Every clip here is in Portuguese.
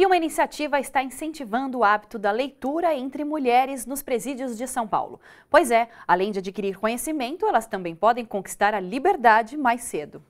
E uma iniciativa está incentivando o hábito da leitura entre mulheres nos presídios de São Paulo. Pois é, além de adquirir conhecimento, elas também podem conquistar a liberdade mais cedo.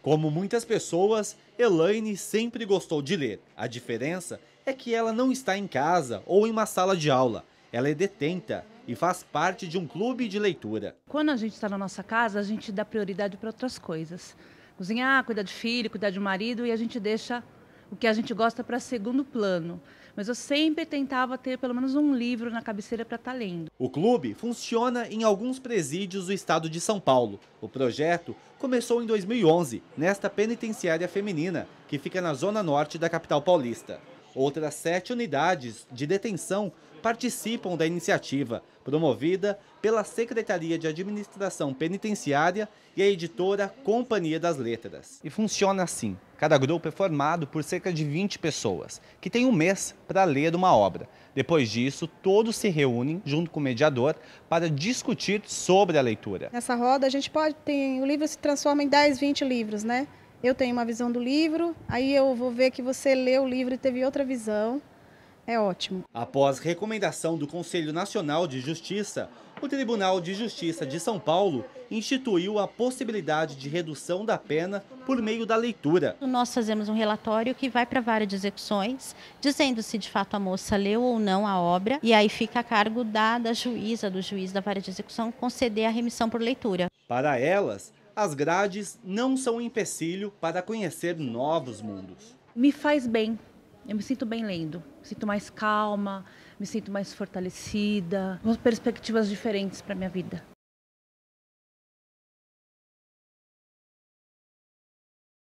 Como muitas pessoas, Elaine sempre gostou de ler. A diferença é que ela não está em casa ou em uma sala de aula. Ela é detenta e faz parte de um clube de leitura. Quando a gente está na nossa casa, a gente dá prioridade para outras coisas. Cozinhar, cuidar de filho, cuidar de marido e a gente deixa o que a gente gosta para segundo plano. Mas eu sempre tentava ter pelo menos um livro na cabeceira para estar tá lendo. O clube funciona em alguns presídios do estado de São Paulo. O projeto começou em 2011, nesta penitenciária feminina, que fica na zona norte da capital paulista. Outras sete unidades de detenção participam da iniciativa, promovida pela Secretaria de Administração Penitenciária e a editora Companhia das Letras. E funciona assim: Cada grupo é formado por cerca de 20 pessoas, que tem um mês para ler uma obra. Depois disso, todos se reúnem junto com o mediador para discutir sobre a leitura. Nessa roda, a gente pode ter. O livro se transforma em 10, 20 livros, né? Eu tenho uma visão do livro, aí eu vou ver que você leu o livro e teve outra visão é ótimo. Após recomendação do Conselho Nacional de Justiça, o Tribunal de Justiça de São Paulo instituiu a possibilidade de redução da pena por meio da leitura. Nós fazemos um relatório que vai para a vara de execuções, dizendo se de fato a moça leu ou não a obra, e aí fica a cargo da, da juíza, do juiz da vara de execução, conceder a remissão por leitura. Para elas, as grades não são um empecilho para conhecer novos mundos. Me faz bem eu me sinto bem lendo, me sinto mais calma, me sinto mais fortalecida, com perspectivas diferentes para minha vida.